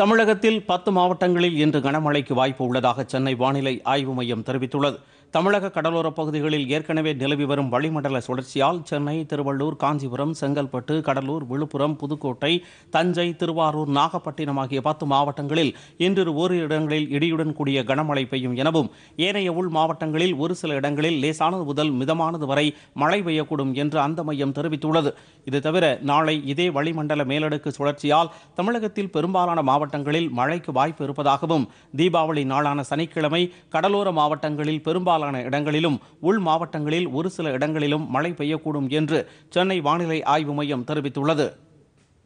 தமிழகத்தில் பத்து மாவட்டங்களில் இன்று கனமழைக்கு வாய்ப்பு உள்ளதாக சென்னை வானிலை ஆய்வு மையம் தெரிவித்துள்ளது தமிழக கடலோரப் பகுதிகளில் ஏற்கனவே நிலவி வரும் வளிமண்டல சுழற்சியால் சென்னை திருவள்ளூர் காஞ்சிபுரம் செங்கல்பட்டு கடலூர் விழுப்புரம் புதுக்கோட்டை தஞ்சை திருவாரூர் நாகப்பட்டினம் ஆகிய பத்து மாவட்டங்களில் இன்று ஒரு இடங்களில் இடியுடன் கூடிய கனமழை பெய்யும் எனவும் ஏனைய உள் மாவட்டங்களில் ஒரு சில இடங்களில் லேசானது முதல் மிதமானது வரை மழை பெய்யக்கூடும் என்று அந்த மையம் தெரிவித்துள்ளது இது தவிர நாளை இதே வளிமண்டல மேலடுக்கு சுழற்சியால் தமிழகத்தில் பெரும்பாலான மாவட்டங்களில் மழைக்கு வாய்ப்பு இருப்பதாகவும் தீபாவளி நாளான சனிக்கிழமை கடலோர மாவட்டங்களில் பெரும்பாலும் பெரும்பாலான இடங்களிலும் உள் மாவட்டங்களில் ஒரு சில இடங்களிலும் மழை பெய்யக்கூடும் என்று சென்னை வானிலை ஆய்வு மையம் தெரிவித்துள்ளது